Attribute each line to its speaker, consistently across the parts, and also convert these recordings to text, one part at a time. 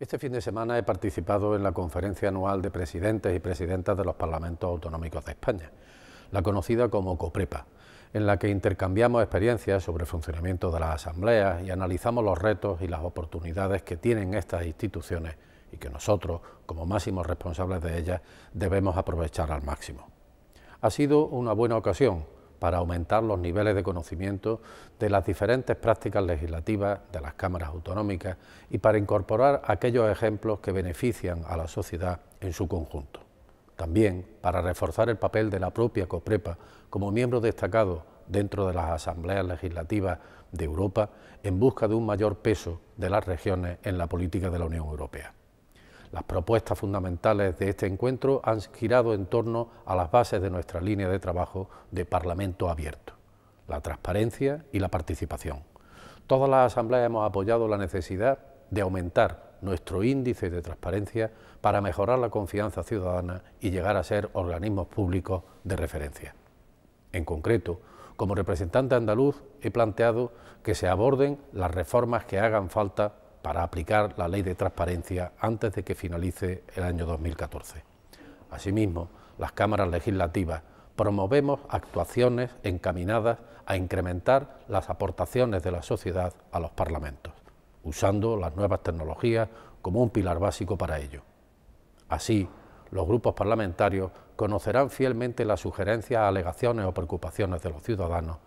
Speaker 1: Este fin de semana he participado en la conferencia anual de presidentes y presidentas de los parlamentos autonómicos de España, la conocida como COPREPA, en la que intercambiamos experiencias sobre el funcionamiento de las asambleas y analizamos los retos y las oportunidades que tienen estas instituciones y que nosotros, como máximos responsables de ellas, debemos aprovechar al máximo. Ha sido una buena ocasión para aumentar los niveles de conocimiento de las diferentes prácticas legislativas de las cámaras autonómicas y para incorporar aquellos ejemplos que benefician a la sociedad en su conjunto. También para reforzar el papel de la propia COPREPA como miembro destacado dentro de las asambleas legislativas de Europa en busca de un mayor peso de las regiones en la política de la Unión Europea. Las propuestas fundamentales de este encuentro han girado en torno a las bases de nuestra línea de trabajo de Parlamento abierto, la transparencia y la participación. Todas las asambleas hemos apoyado la necesidad de aumentar nuestro índice de transparencia para mejorar la confianza ciudadana y llegar a ser organismos públicos de referencia. En concreto, como representante andaluz he planteado que se aborden las reformas que hagan falta para aplicar la ley de transparencia antes de que finalice el año 2014. Asimismo, las cámaras legislativas promovemos actuaciones encaminadas a incrementar las aportaciones de la sociedad a los parlamentos, usando las nuevas tecnologías como un pilar básico para ello. Así, los grupos parlamentarios conocerán fielmente las sugerencias, alegaciones o preocupaciones de los ciudadanos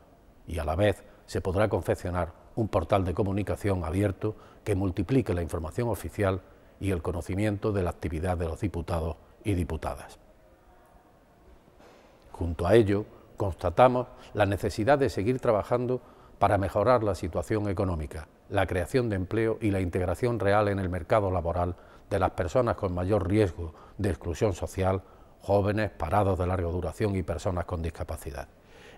Speaker 1: y a la vez se podrá confeccionar un portal de comunicación abierto que multiplique la información oficial y el conocimiento de la actividad de los diputados y diputadas. Junto a ello, constatamos la necesidad de seguir trabajando para mejorar la situación económica, la creación de empleo y la integración real en el mercado laboral de las personas con mayor riesgo de exclusión social, jóvenes, parados de larga duración y personas con discapacidad.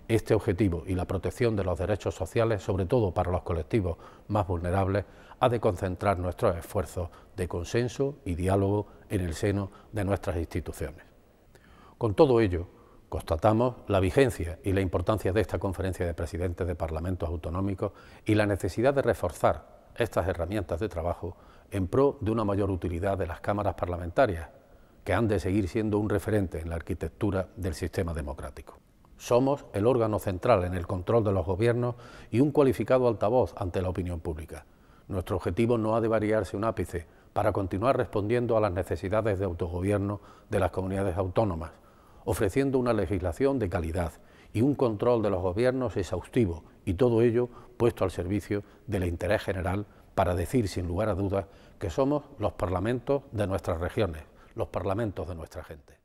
Speaker 1: Este objetivo y la protección de los derechos sociales, sobre todo para los colectivos más vulnerables, ha de concentrar nuestros esfuerzos de consenso y diálogo en el seno de nuestras instituciones. Con todo ello, constatamos la vigencia y la importancia de esta conferencia de presidentes de parlamentos autonómicos y la necesidad de reforzar estas herramientas de trabajo en pro de una mayor utilidad de las cámaras parlamentarias, que han de seguir siendo un referente en la arquitectura del sistema democrático. Somos el órgano central en el control de los gobiernos y un cualificado altavoz ante la opinión pública. Nuestro objetivo no ha de variarse un ápice para continuar respondiendo a las necesidades de autogobierno de las comunidades autónomas, ofreciendo una legislación de calidad y un control de los gobiernos exhaustivo, y todo ello puesto al servicio del interés general para decir sin lugar a dudas que somos los parlamentos de nuestras regiones, los parlamentos de nuestra gente.